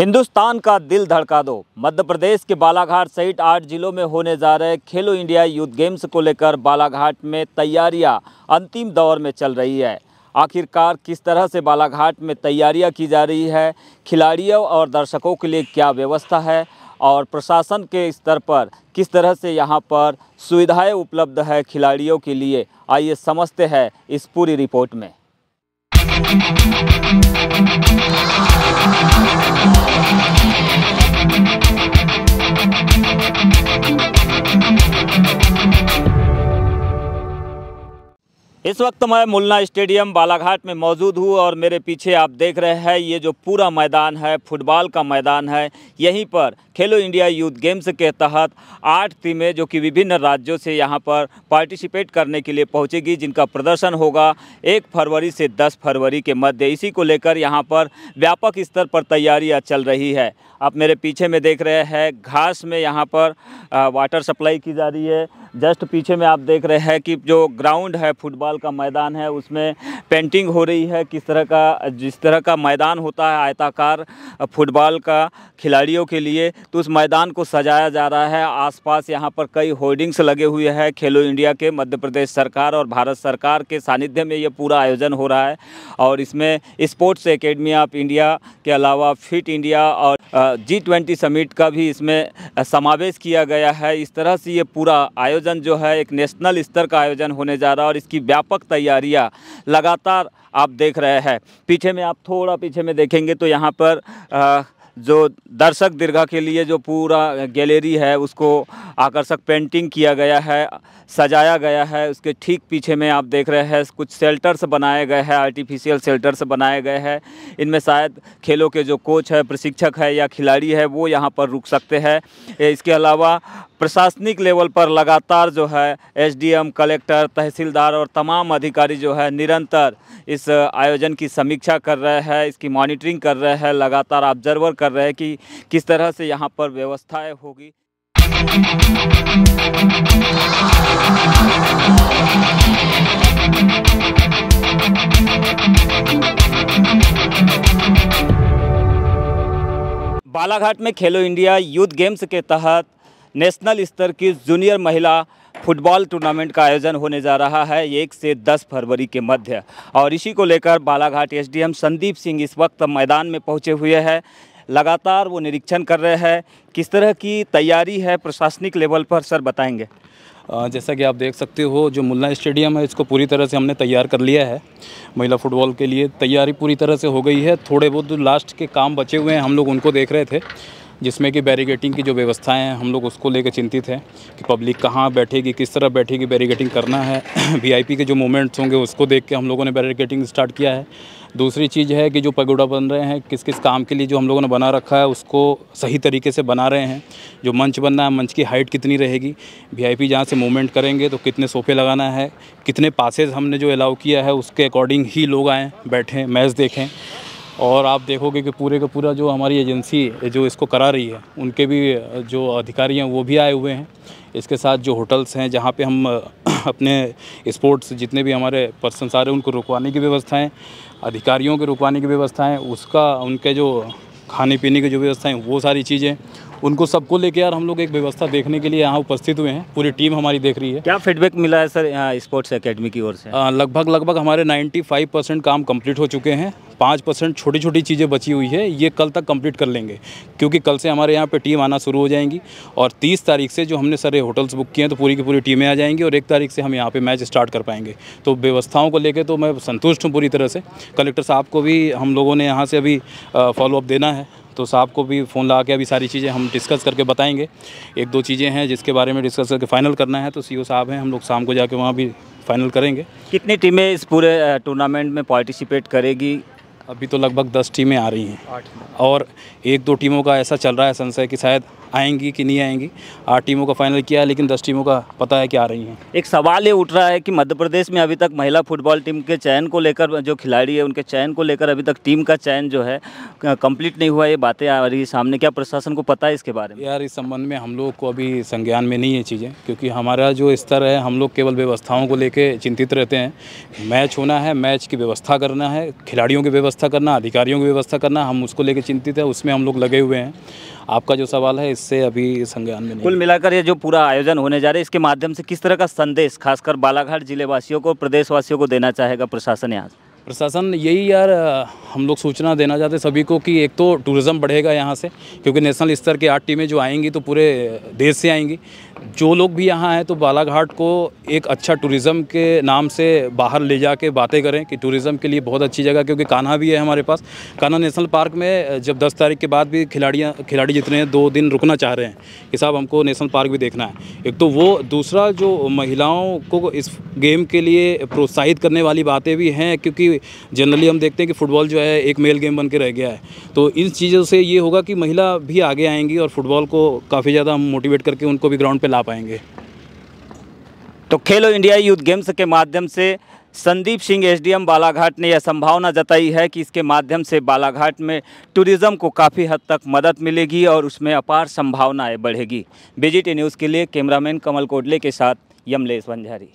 हिंदुस्तान का दिल धड़का दो मध्य प्रदेश के बालाघाट सहित आठ जिलों में होने जा रहे खेलो इंडिया यूथ गेम्स को लेकर बालाघाट में तैयारियां अंतिम दौर में चल रही है आखिरकार किस तरह से बालाघाट में तैयारियां की जा रही है खिलाड़ियों और दर्शकों के लिए क्या व्यवस्था है और प्रशासन के स्तर पर किस तरह से यहाँ पर सुविधाएँ उपलब्ध है खिलाड़ियों के लिए आइए समझते हैं इस पूरी रिपोर्ट में इस वक्त मैं मुलना स्टेडियम बालाघाट में मौजूद हूँ और मेरे पीछे आप देख रहे हैं ये जो पूरा मैदान है फुटबॉल का मैदान है यहीं पर खेलो इंडिया यूथ गेम्स के तहत आठ टीमें जो कि विभिन्न राज्यों से यहाँ पर पार्टिसिपेट करने के लिए पहुँचेगी जिनका प्रदर्शन होगा एक फरवरी से दस फरवरी के मध्य इसी को लेकर यहाँ पर व्यापक स्तर पर तैयारियाँ चल रही है आप मेरे पीछे में देख रहे हैं घास में यहाँ पर वाटर सप्लाई की जा रही है जस्ट पीछे में आप देख रहे हैं कि जो ग्राउंड है फुटबॉल का मैदान है उसमें पेंटिंग हो रही है किस तरह का जिस तरह का मैदान होता है आयताकार फुटबॉल का खिलाड़ियों के लिए तो उस मैदान को सजाया जा रहा है आसपास यहाँ पर कई होर्डिंग्स लगे हुए हैं खेलो इंडिया के मध्य प्रदेश सरकार और भारत सरकार के सानिध्य में ये पूरा आयोजन हो रहा है और इसमें स्पोर्ट्स एकेडमी ऑफ इंडिया के अलावा फिट इंडिया और जी ट्वेंटी समिट का भी इसमें समावेश किया गया है इस तरह से ये पूरा आयोजन आयोजन जो है एक नेशनल स्तर का आयोजन होने जा रहा है और इसकी व्यापक तैयारियाँ लगातार आप देख रहे हैं पीछे में आप थोड़ा पीछे में देखेंगे तो यहाँ पर आ, जो दर्शक दीर्घा के लिए जो पूरा गैलरी है उसको आकर्षक पेंटिंग किया गया है सजाया गया है उसके ठीक पीछे में आप देख रहे हैं कुछ सेल्टर्स बनाए गए हैं आर्टिफिशियल सेल्टर्स बनाए गए हैं इनमें शायद खेलों के जो कोच है प्रशिक्षक है या खिलाड़ी है वो यहाँ पर रुक सकते हैं इसके अलावा प्रशासनिक लेवल पर लगातार जो है एसडीएम कलेक्टर तहसीलदार और तमाम अधिकारी जो है निरंतर इस आयोजन की समीक्षा कर रहे हैं इसकी मॉनिटरिंग कर रहे हैं लगातार ऑब्जर्वर कर रहे हैं कि किस तरह से यहाँ पर व्यवस्थाएँ होगी बालाघाट में खेलो इंडिया यूथ गेम्स के तहत नेशनल स्तर की जूनियर महिला फुटबॉल टूर्नामेंट का आयोजन होने जा रहा है एक से दस फरवरी के मध्य और इसी को लेकर बालाघाट एसडीएम संदीप सिंह इस वक्त मैदान में पहुंचे हुए हैं लगातार वो निरीक्षण कर रहे हैं किस तरह की तैयारी है प्रशासनिक लेवल पर सर बताएंगे जैसा कि आप देख सकते हो जो मुल्ला स्टेडियम है इसको पूरी तरह से हमने तैयार कर लिया है महिला फुटबॉल के लिए तैयारी पूरी तरह से हो गई है थोड़े बहुत लास्ट के काम बचे हुए हैं हम लोग उनको देख रहे थे जिसमें कि बैरिगेटिंग की जो व्यवस्थाएं हैं हम लोग उसको लेकर चिंतित हैं कि पब्लिक कहाँ बैठेगी किस तरह बैठेगी बैरिगेटिंग करना है वीआईपी के जो मूवमेंट्स होंगे उसको देख के हम लोगों ने बैरिगेटिंग स्टार्ट किया है दूसरी चीज़ है कि जो पगोड़ा बन रहे हैं किस किस काम के लिए जो हम लोगों ने बना रखा है उसको सही तरीके से बना रहे हैं जो मंच बनना है मंच की हाइट कितनी रहेगी पी जहाँ से मूवमेंट करेंगे तो कितने सोफ़े लगाना है कितने पासेज हमने जो अलाउ किया है उसके अकॉर्डिंग ही लोग आएँ बैठें मैच देखें और आप देखोगे कि पूरे का पूरा जो हमारी एजेंसी जो इसको करा रही है उनके भी जो अधिकारी हैं वो भी आए हुए हैं इसके साथ जो होटल्स हैं जहाँ पे हम अपने स्पोर्ट्स जितने भी हमारे पर्सनस आ रहे हैं उनको रुकवाने की व्यवस्थाएँ अधिकारियों के रुकवाने की व्यवस्थाएँ उसका उनके जो खाने पीने की जो व्यवस्थाएँ वो सारी चीज़ें उनको सबको लेके यार हम लोग एक व्यवस्था देखने के लिए यहाँ उपस्थित हुए हैं पूरी टीम हमारी देख रही है क्या फीडबैक मिला है सर यहाँ स्पोर्ट्स अकेडमी की ओर से लगभग लगभग हमारे नाइन्टी परसेंट काम कम्प्लीट हो चुके हैं पाँच परसेंट छोटी छोटी चीज़ें बची हुई है ये कल तक कंप्लीट कर लेंगे क्योंकि कल से हमारे यहाँ पे टीम आना शुरू हो जाएंगी और तीस तारीख से जो हमने सारे होटल्स बुक किए हैं तो पूरी की पूरी टीमें आ जाएंगी और एक तारीख से हम यहाँ पे मैच स्टार्ट कर पाएंगे तो व्यवस्थाओं को लेकर तो मैं संतुष्ट हूँ पूरी तरह से कलेक्टर साहब को भी हम लोगों ने यहाँ से अभी फॉलोअप देना है तो साहब को भी फ़ोन लगा के अभी सारी चीज़ें हम डिस्कस करके बताएंगे एक दो चीज़ें हैं जिसके बारे में डिस्कस करके फ़ाइनल करना है तो सी साहब हैं हम लोग शाम को जाके वहाँ भी फाइनल करेंगे कितनी टीमें इस पूरे टूर्नामेंट में पार्टिसिपेट करेगी अभी तो लगभग दस टीमें आ रही हैं और एक दो टीमों का ऐसा चल रहा है संशय कि शायद आएंगी कि नहीं आएंगी आठ टीमों का फाइनल किया है लेकिन दस टीमों का पता है कि आ रही हैं एक सवाल ये उठ रहा है कि मध्य प्रदेश में अभी तक महिला फुटबॉल टीम के चयन को लेकर जो खिलाड़ी है उनके चयन को लेकर अभी तक टीम का चयन जो है कम्प्लीट नहीं हुआ ये बातें आ रही सामने क्या प्रशासन को पता है इसके बारे में यार इस संबंध में हम लोग को अभी संज्ञान में नहीं है चीज़ें क्योंकि हमारा जो स्तर है हम लोग केवल व्यवस्थाओं को लेकर चिंतित रहते हैं मैच होना है मैच की व्यवस्था करना है खिलाड़ियों की व्यवस्था करना अधिकारियों की व्यवस्था करना हम उसको लेकर चिंतित है उसमें हम लोग लगे हुए हैं आपका जो सवाल है इससे अभी संज्ञान में कुल मिलाकर ये जो पूरा आयोजन होने जा रहा है इसके माध्यम से किस तरह का संदेश खासकर बालाघाट जिले वासियों को प्रदेशवासियों को देना चाहेगा प्रशासन यहाँ प्रशासन यही यार हम लोग सूचना देना चाहते सभी को कि एक तो टूरिज़्म बढ़ेगा यहाँ से क्योंकि नेशनल स्तर की आठ टीमें जो आएंगी तो पूरे देश से आएंगी जो लोग भी यहाँ हैं तो बालाघाट को एक अच्छा टूरिज़म के नाम से बाहर ले जा के बातें करें कि टूरिज़म के लिए बहुत अच्छी जगह क्योंकि कान्हा भी है हमारे पास कान्हा नेशनल पार्क में जब 10 तारीख के बाद भी खिलाड़ियाँ खिलाड़ी जितने हैं दो दिन रुकना चाह रहे हैं कि साहब हमको नेशनल पार्क भी देखना है एक तो वो दूसरा जो महिलाओं को इस गेम के लिए प्रोत्साहित करने वाली बातें भी हैं क्योंकि जनरली हम देखते हैं कि फ़ुटबॉल जो है एक मेल गेम बन के रह गया है तो इन चीज़ों से ये होगा कि महिला भी आगे आएंगी और फुटबॉल को काफ़ी ज़्यादा हम मोटिवेट करके उनको भी ग्राउंड पर ला पाएंगे तो खेलो इंडिया यूथ गेम्स के माध्यम से संदीप सिंह एसडीएम बालाघाट ने यह संभावना जताई है कि इसके माध्यम से बालाघाट में टूरिज़्म को काफ़ी हद तक मदद मिलेगी और उसमें अपार संभावनाएं बढ़ेगी बीजेटी न्यूज़ के लिए कैमरामैन कमल कोडले के साथ यमलेश बंजारी